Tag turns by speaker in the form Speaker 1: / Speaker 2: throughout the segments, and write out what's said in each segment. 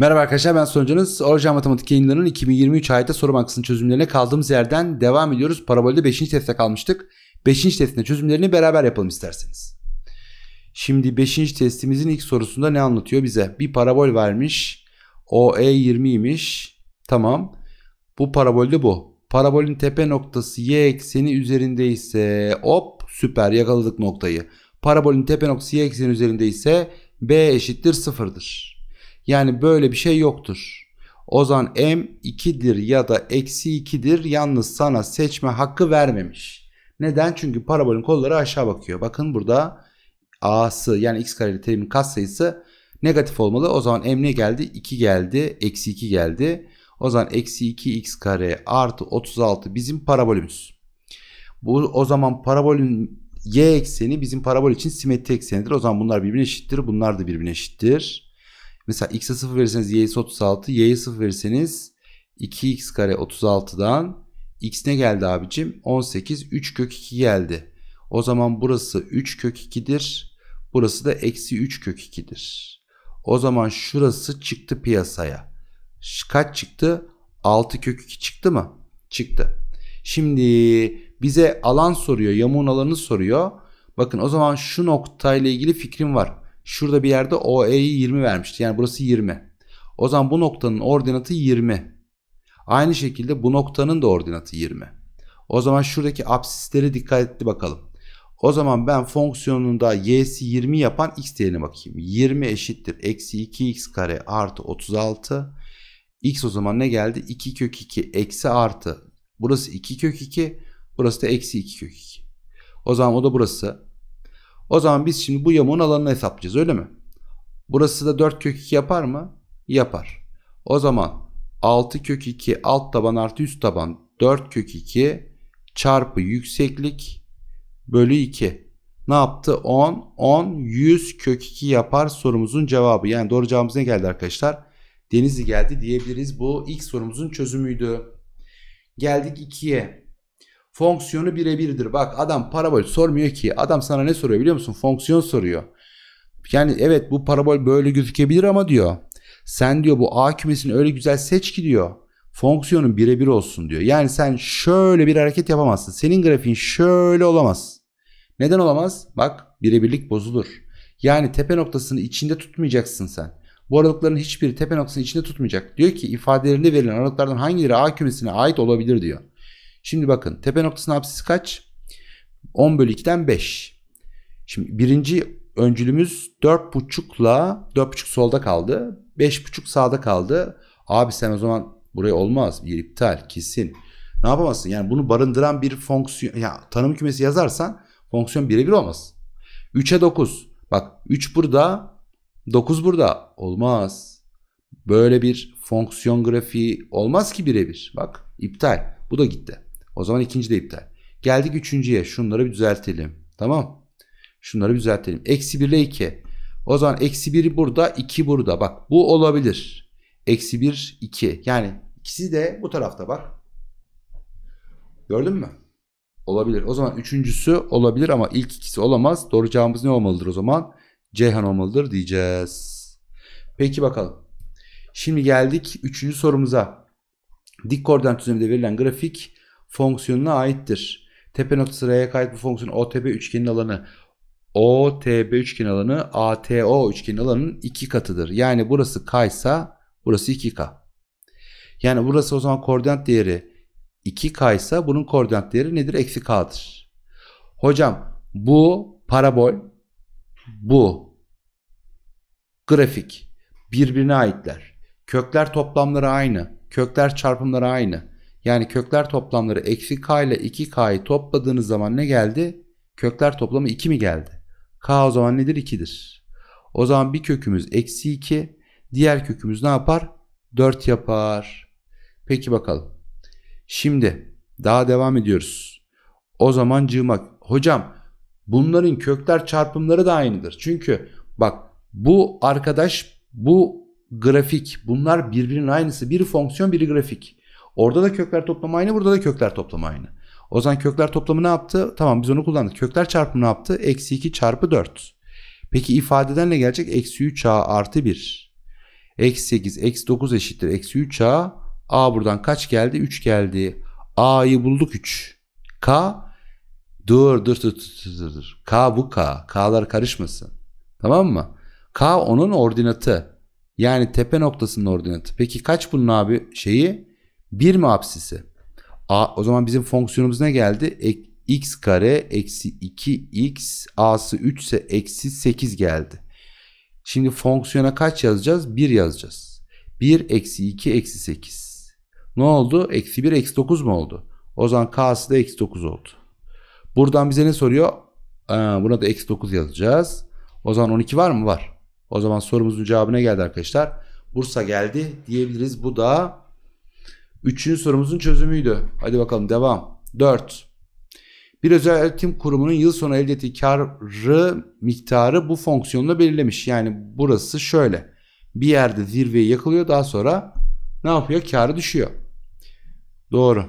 Speaker 1: Merhaba arkadaşlar ben sunucunuz. Orjan Matematik yayınlarının 2023 ayda e soru bankasının çözümlerine kaldığımız yerden devam ediyoruz. Parabolde 5. teste kalmıştık. 5. testin çözümlerini beraber yapalım isterseniz. Şimdi 5. testimizin ilk sorusunda ne anlatıyor bize? Bir parabol vermiş. OE 20'ymiş. Tamam. Bu parabolde bu. Parabolün tepe noktası y ekseni üzerinde ise hop süper yakaladık noktayı. Parabolün tepe noktası y ekseni üzerinde ise b eşittir sıfırdır. Yani böyle bir şey yoktur. O zaman m 2'dir ya da eksi 2'dir yalnız sana seçme hakkı vermemiş. Neden? Çünkü parabolün kolları aşağı bakıyor. Bakın burada a'sı yani x kareli terimin katsayısı negatif olmalı. O zaman m ne geldi? 2 geldi. Eksi 2 geldi. O zaman eksi 2x kare artı 36 bizim parabolümüz. Bu o zaman parabolün y ekseni bizim parabol için simetri eksenidir. O zaman bunlar birbirine eşittir. Bunlar da birbirine eşittir. Mesela x'e 0 verirseniz y'ye 36, y'ye 0 verirseniz 2x kare 36'dan x ne geldi abicim? 18, 3 kök 2 geldi. O zaman burası 3 kök 2'dir. Burası da eksi 3 kök 2'dir. O zaman şurası çıktı piyasaya. Kaç çıktı? 6 kök 2 çıktı mı? Çıktı. Şimdi bize alan soruyor. Yamuğun alanını soruyor. Bakın o zaman şu noktayla ilgili fikrim var. Şurada bir yerde OE'yi 20 vermişti. Yani burası 20. O zaman bu noktanın ordinatı 20. Aynı şekilde bu noktanın da ordinatı 20. O zaman şuradaki absisleri dikkatli bakalım. O zaman ben fonksiyonunda y'si 20 yapan x değerine bakayım. 20 eşittir. Eksi 2x kare artı 36. x o zaman ne geldi? 2 kök 2 eksi artı. Burası 2 kök 2. Burası da eksi 2 kök 2. O zaman o da burası o zaman biz şimdi bu yamuğun alanını hesaplayacağız öyle mi? Burası da 4 kök 2 yapar mı? Yapar. O zaman 6 kök 2 alt taban artı üst taban 4 kök 2 çarpı yükseklik bölü 2. Ne yaptı? 10, 10, 100 kök 2 yapar sorumuzun cevabı. Yani doğru cevabımız ne geldi arkadaşlar? Denizli geldi diyebiliriz. Bu ilk sorumuzun çözümüydü. Geldik 2'ye. Fonksiyonu birebirdir. Bak adam parabol sormuyor ki. Adam sana ne soruyor biliyor musun? Fonksiyon soruyor. Yani evet bu parabol böyle gözükebilir ama diyor. Sen diyor bu A kümesini öyle güzel seç ki diyor. Fonksiyonun birebir olsun diyor. Yani sen şöyle bir hareket yapamazsın. Senin grafiğin şöyle olamaz. Neden olamaz? Bak birebirlik bozulur. Yani tepe noktasını içinde tutmayacaksın sen. Bu aralıkların hiçbiri tepe noktasını içinde tutmayacak. Diyor ki ifadelerinde verilen aralıklardan hangileri A kümesine ait olabilir diyor. Şimdi bakın tepe noktasının apsisi kaç? 10 bölü 2'den 5. Şimdi birinci öncülümüz 4.5'la 4.5 solda kaldı. 5.5 sağda kaldı. Abi sen o zaman buraya olmaz. Bir iptal kesin. Ne yapamazsın? Yani bunu barındıran bir fonksiyon ya tanım kümesi yazarsan fonksiyon birebir olmaz. 3'e 9. Bak 3 burada 9 burada olmaz. Böyle bir fonksiyon grafiği olmaz ki birebir. Bak iptal. Bu da gitti. O zaman ikinci de iptal. Geldik üçüncüye. Şunları bir düzeltelim. Tamam. Şunları bir düzeltelim. Eksi 1 ile 2. O zaman eksi 1 burada 2 burada. Bak bu olabilir. Eksi 1 2. Yani ikisi de bu tarafta bak. Gördün mü? Olabilir. O zaman üçüncüsü olabilir ama ilk ikisi olamaz. Doğru cevabımız ne olmalıdır o zaman? Ceyhan olmalıdır diyeceğiz. Peki bakalım. Şimdi geldik üçüncü sorumuza. Dik koordinat düzeninde verilen grafik fonksiyonuna aittir. Tepe noktası R'ye kayıt bu fonksiyon OTB üçgenin alanı OTB üçgen alanı ATO üçgen alanının 2 katıdır. Yani burası kaysa burası 2K. Yani burası o zaman koordinat değeri 2K ise bunun koordinat değeri nedir? Eksi K'dır. Hocam bu parabol bu grafik birbirine aitler. Kökler toplamları aynı. Kökler çarpımları aynı. Yani kökler toplamları eksi k ile 2k'yı topladığınız zaman ne geldi? Kökler toplamı 2 mi geldi? k o zaman nedir? 2'dir. O zaman bir kökümüz eksi 2 diğer kökümüz ne yapar? 4 yapar. Peki bakalım. Şimdi daha devam ediyoruz. O zaman cığmak. Hocam bunların kökler çarpımları da aynıdır. Çünkü bak bu arkadaş bu grafik bunlar birbirinin aynısı. Biri fonksiyon biri grafik. Orada da kökler toplama aynı, burada da kökler toplama aynı. O zaman kökler toplamı ne yaptı? Tamam biz onu kullandık. Kökler çarpımı ne yaptı? Eksi 2 çarpı 4. Peki ifadeden ne gelecek? Eksi 3 a artı 1. Eksi 8, eksi 9 eşittir. Eksi 3 a. A buradan kaç geldi? 3 geldi. A'yı bulduk 3. K dur dur dur dur dur dur. K bu K. K'lar karışmasın. Tamam mı? K onun ordinatı. Yani tepe noktasının ordinatı. Peki kaç bunun abi şeyi? 1 mi apsisi? A, o zaman bizim fonksiyonumuz ne geldi? x kare eksi 2x a'sı 3 ise eksi 8 geldi. Şimdi fonksiyona kaç yazacağız? 1 yazacağız. 1 eksi 2 eksi 8. Ne oldu? Eksi 1 eksi 9 mu oldu? O zaman k'sı da eksi 9 oldu. Buradan bize ne soruyor? Ee, buna da eksi 9 yazacağız. O zaman 12 var mı? Var. O zaman sorumuzun cevabına geldi arkadaşlar? Bursa geldi diyebiliriz. Bu da Üçüncü sorumuzun çözümüydü. Hadi bakalım devam. Dört. Bir özel öğretim kurumunun yıl sonu elde ettiği karı miktarı bu fonksiyonla belirlemiş. Yani burası şöyle. Bir yerde zirveyi yakılıyor. daha sonra ne yapıyor? Karı düşüyor. Doğru.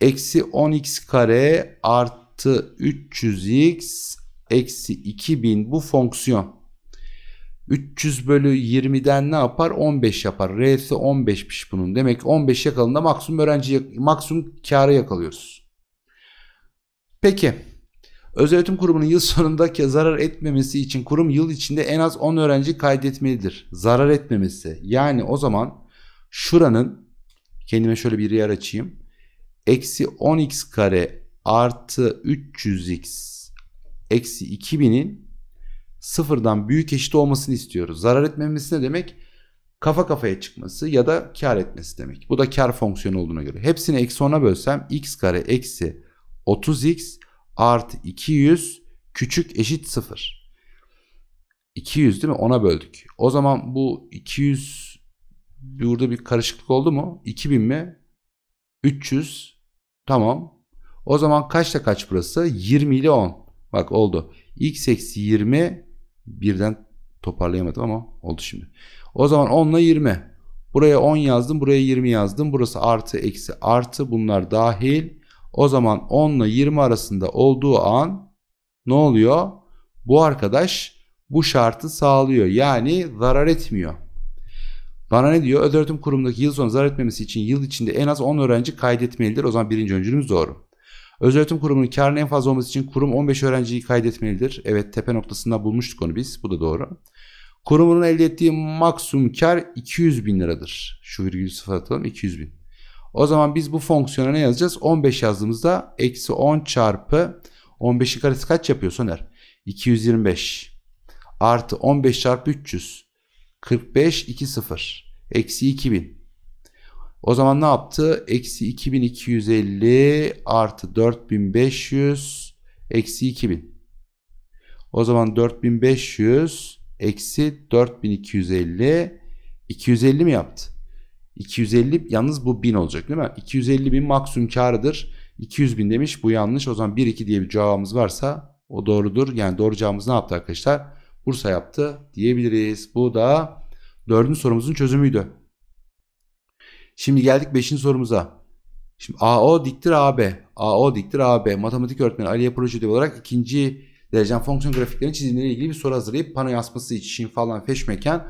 Speaker 1: Eksi 10x kare artı 300x eksi 2000 bu fonksiyon. 300 bölü 20'den ne yapar? 15 yapar. R'si 15'miş bunun. Demek 15 yakalında maksimum öğrenci maksimum karı yakalıyoruz. Peki. Özel öğretim kurumunun yıl sonunda zarar etmemesi için kurum yıl içinde en az 10 öğrenci kaydetmelidir. Zarar etmemesi. Yani o zaman şuranın kendime şöyle bir yer açayım. Eksi 10x kare artı 300x eksi 2000'in sıfırdan büyük eşit olmasını istiyoruz. Zarar etmemesi ne demek? Kafa kafaya çıkması ya da kar etmesi demek. Bu da kar fonksiyonu olduğuna göre. Hepsini eksi 10'a bölsem x kare eksi 30x artı 200 küçük eşit 0. 200 değil mi? 10'a böldük. O zaman bu 200 burada bir karışıklık oldu mu? 2000 mi? 300 tamam. O zaman kaçla kaç burası? 20 ile 10. Bak oldu. x eksi 20 Birden toparlayamadım ama oldu şimdi. O zaman 10 ile 20. Buraya 10 yazdım, buraya 20 yazdım. Burası artı, eksi, artı bunlar dahil. O zaman 10 ile 20 arasında olduğu an ne oluyor? Bu arkadaş bu şartı sağlıyor. Yani zarar etmiyor. Bana ne diyor? Özel öğretim kurumundaki yıl sonu zarar etmemesi için yıl içinde en az 10 öğrenci kaydetmelidir. O zaman birinci öncülümüz doğru. Özel Özelöğretim kurumunun karının en fazla olması için kurum 15 öğrenciyi kaydetmelidir. Evet tepe noktasında bulmuştuk onu biz. Bu da doğru. Kurumun elde ettiği maksimum kar 200 bin liradır. Şu virgülü sıfır atalım 200 bin. O zaman biz bu fonksiyona ne yazacağız? 15 yazdığımızda eksi 10 çarpı 15'in karesi kaç yapıyor Soner? 225 artı 15 çarpı 300 45 2 0 eksi 2000 o zaman ne yaptı? Eksi 2250 artı 4500 eksi 2000. O zaman 4500 eksi 4250 250 mi yaptı? 250 yalnız bu 1000 olacak değil mi? 250 bin maksimum karıdır. 200 bin demiş bu yanlış. O zaman 1 2 diye bir cevabımız varsa o doğrudur. Yani doğru cevabımız ne yaptı arkadaşlar? Bursa yaptı diyebiliriz. Bu da dördüncü sorumuzun çözümüydü. Şimdi geldik 5. sorumuza. Şimdi AO diktir AB. AO diktir AB. Matematik öğretmeni Aliye proje ödevi olarak ikinci derecen fonksiyon grafiklerinin çizimleriyle ilgili bir soru hazırlayıp pano yazması için falan feşmeken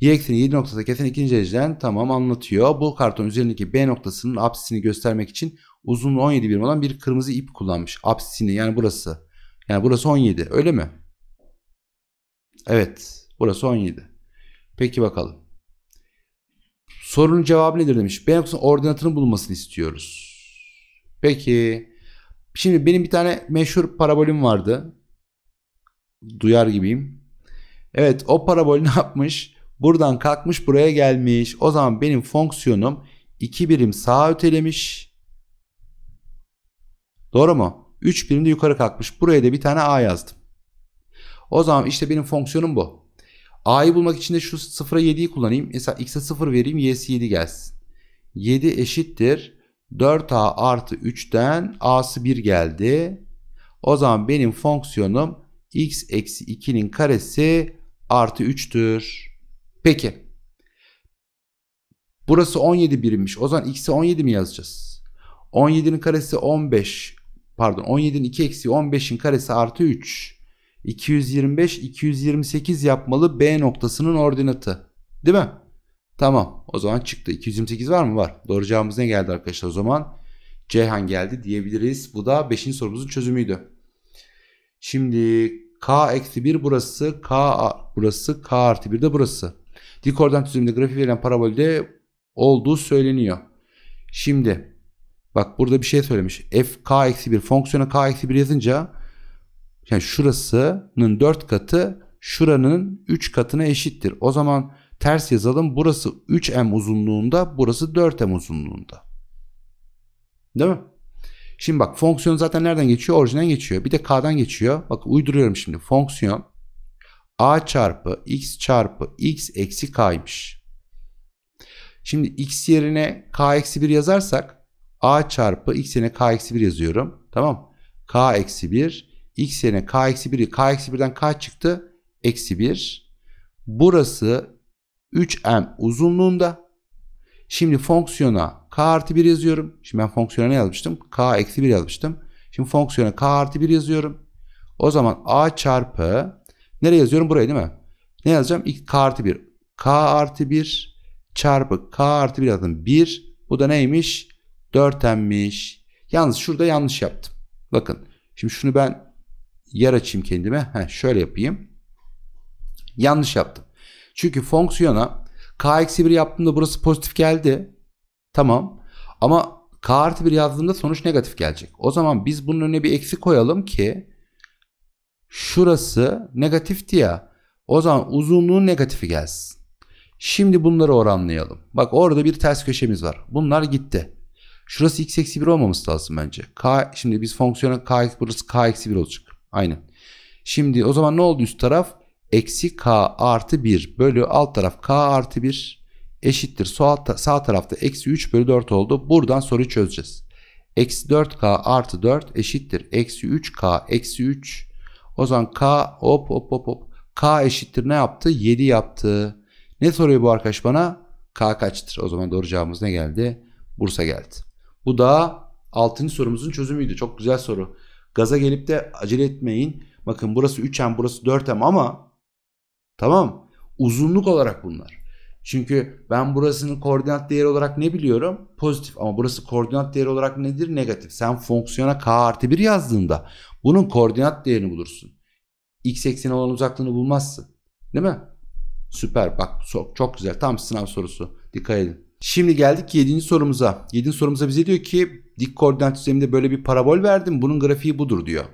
Speaker 1: y ekseni 7 noktasına kesen ikinci dereceden tamam anlatıyor. Bu karton üzerindeki B noktasının apsisini göstermek için uzunluğu 17 birim olan bir kırmızı ip kullanmış. Apsisini yani burası. Yani burası 17 öyle mi? Evet burası 17. Peki bakalım. Sorunun cevabı nedir demiş. B noktasının ordinatını bulmasını istiyoruz. Peki. Şimdi benim bir tane meşhur parabolüm vardı. Duyar gibiyim. Evet o parabol ne yapmış? Buradan kalkmış buraya gelmiş. O zaman benim fonksiyonum 2 birim sağa ötelemiş. Doğru mu? 3 birim de yukarı kalkmış. Buraya da bir tane a yazdım. O zaman işte benim fonksiyonum bu. A'yı bulmak için de şu 0'a 7'yi kullanayım. Mesela x'e 0 vereyim y'si 7 gelsin. 7 eşittir. 4a artı 3'ten a'sı 1 geldi. O zaman benim fonksiyonum x eksi 2'nin karesi artı 3'tür. Peki. Burası 17 birimmiş. O zaman x'e 17 mi yazacağız? 17'nin karesi 15. Pardon 17'nin 2 eksi 15'in karesi artı 3. 225 228 yapmalı B noktasının ordinatı. Değil mi? Tamam. O zaman çıktı. 228 var mı? Var. Doğru cevabımız ne geldi arkadaşlar o zaman? Ceyhan geldi diyebiliriz. Bu da 5. sorumuzun çözümüydü. Şimdi K eksi 1 burası. K burası. K artı 1 de burası. Dik oradan çözümünde grafiği verilen parabolde olduğu söyleniyor. Şimdi bak burada bir şey söylemiş. F K eksi 1 fonksiyona K eksi 1 yazınca yani şurasının 4 katı şuranın 3 katına eşittir. O zaman ters yazalım. Burası 3m uzunluğunda, burası 4m uzunluğunda. Değil mi? Şimdi bak fonksiyon zaten nereden geçiyor? Orijinden geçiyor. Bir de k'dan geçiyor. Bak uyduruyorum şimdi. Fonksiyon a çarpı x çarpı x eksi k'ymış. Şimdi x yerine k eksi 1 yazarsak a çarpı x yerine k eksi 1 yazıyorum. Tamam. k eksi 1 x yerine k eksi 1'i k eksi 1'den kaç çıktı. Eksi 1. Burası 3m uzunluğunda. Şimdi fonksiyona k artı 1 yazıyorum. Şimdi ben fonksiyona ne yazmıştım? k eksi 1 yazmıştım. Şimdi fonksiyona k artı 1 yazıyorum. O zaman a çarpı nereye yazıyorum? Buraya değil mi? Ne yazacağım? k artı 1. k artı 1 çarpı k artı 1 yazdım. 1 bu da neymiş? 4m'miş. Yalnız şurada yanlış yaptım. Bakın şimdi şunu ben yer açayım kendime. Heh, şöyle yapayım. Yanlış yaptım. Çünkü fonksiyona k-1 yaptığımda burası pozitif geldi. Tamam. Ama k artı 1 yazdığımda sonuç negatif gelecek. O zaman biz bunun önüne bir eksi koyalım ki şurası negatifti ya. O zaman uzunluğun negatifi gelsin. Şimdi bunları oranlayalım. Bak orada bir ters köşemiz var. Bunlar gitti. Şurası x eksi 1 olmaması lazım bence. K, şimdi biz fonksiyona k burası k eksi 1 olacak. Aynen. Şimdi o zaman ne oldu üst taraf? Eksi k artı 1 bölü alt taraf k artı 1 eşittir. Sağ, sağ tarafta eksi 3 bölü 4 oldu. Buradan soruyu çözeceğiz. Eksi 4k artı 4 eşittir. Eksi 3k eksi 3. O zaman k hop hop hop hop. k eşittir ne yaptı? 7 yaptı. Ne soruyor bu arkadaş bana? k kaçtır? O zaman doğru cevabımız ne geldi? Bursa geldi. Bu da 6. sorumuzun çözümüydü. Çok güzel soru. Gaza gelip de acele etmeyin. Bakın burası 3M burası 4M ama tamam uzunluk olarak bunlar. Çünkü ben burasının koordinat değeri olarak ne biliyorum? Pozitif ama burası koordinat değeri olarak nedir? Negatif. Sen fonksiyona k artı 1 yazdığında bunun koordinat değerini bulursun. X ekseni olan uzaklığını bulmazsın. Değil mi? Süper bak çok, çok güzel tam sınav sorusu. Dikkat edin. Şimdi geldik 7. sorumuza. 7. sorumuza bize diyor ki dik koordinat sisteminde böyle bir parabol verdim. Bunun grafiği budur diyor.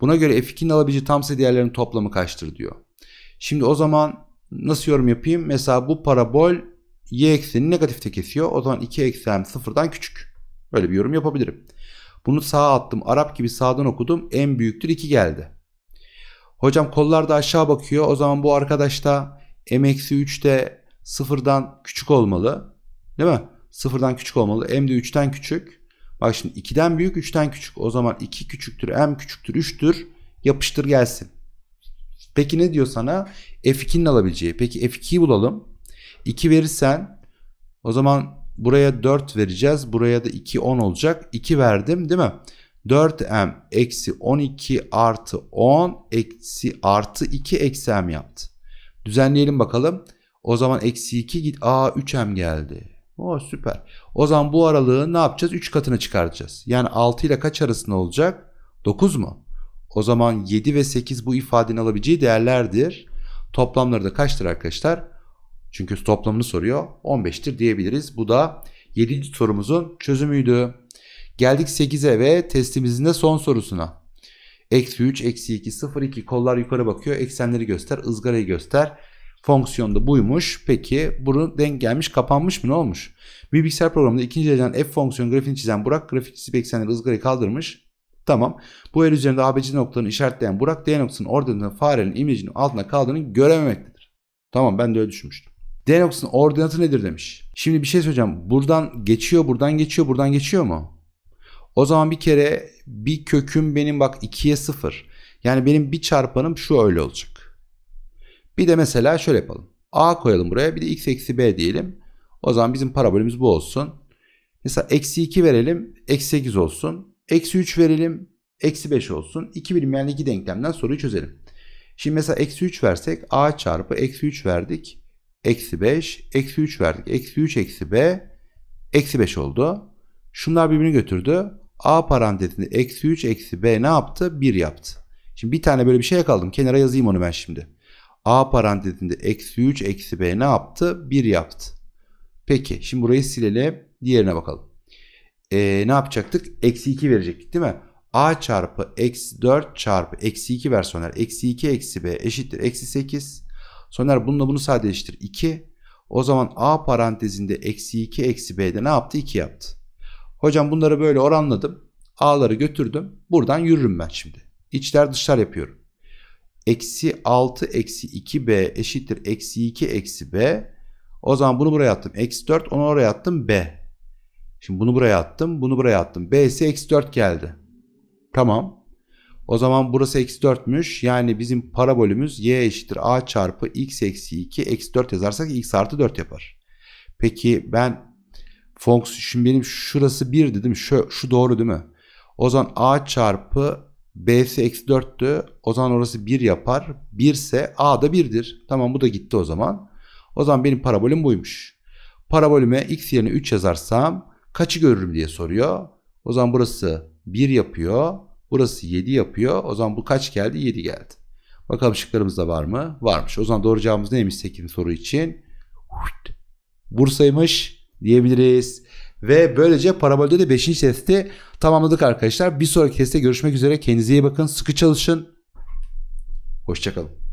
Speaker 1: Buna göre f2'nin alabileceği tam sayı değerlerin toplamı kaçtır diyor. Şimdi o zaman nasıl yorum yapayım? Mesela bu parabol y eksenini negatifte kesiyor. O zaman 2 eksen sıfırdan küçük. Böyle bir yorum yapabilirim. Bunu sağa attım. Arap gibi sağdan okudum. En büyüktür 2 geldi. Hocam kollar da aşağı bakıyor. O zaman bu arkadaş da m-3 de sıfırdan küçük olmalı. Değil mi? Sıfırdan küçük olmalı. M de 3'ten küçük. Bak şimdi 2'den büyük 3'ten küçük. O zaman 2 küçüktür M küçüktür 3'tür. Yapıştır gelsin. Peki ne diyor sana? F2'nin alabileceği. Peki F2'yi bulalım. 2 verirsen o zaman buraya 4 vereceğiz. Buraya da 2 10 olacak. 2 verdim değil mi? 4m eksi 12 artı 10 eksi artı 2 eksi m yaptı. Düzenleyelim bakalım. O zaman eksi 2 git. Aa 3m geldi. O süper. O zaman bu aralığı ne yapacağız? 3 katına çıkartacağız. Yani 6 ile kaç arasında olacak? 9 mu? O zaman 7 ve 8 bu ifadenin alabileceği değerlerdir. Toplamları da kaçtır arkadaşlar? Çünkü toplamını soruyor. 15'tir diyebiliriz. Bu da 7. sorumuzun çözümüydü. Geldik 8'e ve testimizin de son sorusuna. Eksi 3, eksi 2, 0, 2 kollar yukarı bakıyor. Eksenleri göster, ızgarayı göster fonksiyonda buymuş. Peki bunu denk gelmiş kapanmış mı ne olmuş? Bir bilgisayar programında ikinci dereceden f fonksiyon grafiğini çizen Burak grafik çizip eksenleri ızgarayı kaldırmış. Tamam. Bu el üzerinde ABC noktalarını işaretleyen Burak D noktasının ordinatının farenin imlecinin altına kaldığını görememektedir. Tamam ben de öyle düşünmüştüm. D noktasının ordinatı nedir demiş. Şimdi bir şey söyleyeceğim. Buradan geçiyor, buradan geçiyor, buradan geçiyor mu? O zaman bir kere bir köküm benim bak 2'ye 0. Yani benim bir çarpanım şu öyle olacak. Bir de mesela şöyle yapalım. A koyalım buraya bir de x eksi b diyelim. O zaman bizim parabolümüz bu olsun. Mesela eksi 2 verelim. Eksi 8 olsun. Eksi 3 verelim. Eksi 5 olsun. 2 bilinmeyenli iki denklemden soruyu çözelim. Şimdi mesela eksi 3 versek a çarpı eksi 3 verdik. Eksi 5. Eksi 3 verdik. Eksi 3 eksi b. Eksi 5 oldu. Şunlar birbirini götürdü. A parantezinde eksi 3 eksi b ne yaptı? 1 yaptı. Şimdi bir tane böyle bir şey yakaladım. Kenara yazayım onu ben şimdi. A parantezinde eksi 3 eksi B ne yaptı? 1 yaptı. Peki şimdi burayı silelim. Diğerine bakalım. Ee, ne yapacaktık? Eksi 2 verecektik değil mi? A çarpı eksi 4 çarpı eksi 2 ver Soner. Eksi 2 eksi B eşittir. Eksi 8. Soner bununla bunu sadeleştir. 2. O zaman A parantezinde eksi 2 eksi B'de ne yaptı? 2 yaptı. Hocam bunları böyle oranladım. A'ları götürdüm. Buradan yürürüm ben şimdi. İçler dışlar yapıyorum eksi 6 eksi 2b eşittir eksi 2 eksi b. O zaman bunu buraya attım. Eksi 4 onu oraya attım b. Şimdi bunu buraya attım. Bunu buraya attım. b ise eksi 4 geldi. Tamam. O zaman burası eksi 4'müş. Yani bizim parabolümüz y eşittir a çarpı x eksi 2 eksi 4 yazarsak x artı 4 yapar. Peki ben fonksiyon benim şurası 1 dedim. Şu, şu doğru değil mi? O zaman a çarpı B'si eksi 4'tü. O zaman orası 1 yapar. 1 ise A da 1'dir. Tamam bu da gitti o zaman. O zaman benim parabolüm buymuş. Parabolüme x yerine 3 yazarsam kaçı görürüm diye soruyor. O zaman burası 1 yapıyor. Burası 7 yapıyor. O zaman bu kaç geldi? 7 geldi. Bakalım şıklarımızda var mı? Varmış. O zaman doğru cevabımız neymiş 8. soru için? Bursa'ymış diyebiliriz. Ve böylece parabolde de 5. testi tamamladık arkadaşlar. Bir sonraki testte görüşmek üzere. Kendinize iyi bakın. Sıkı çalışın. Hoşçakalın.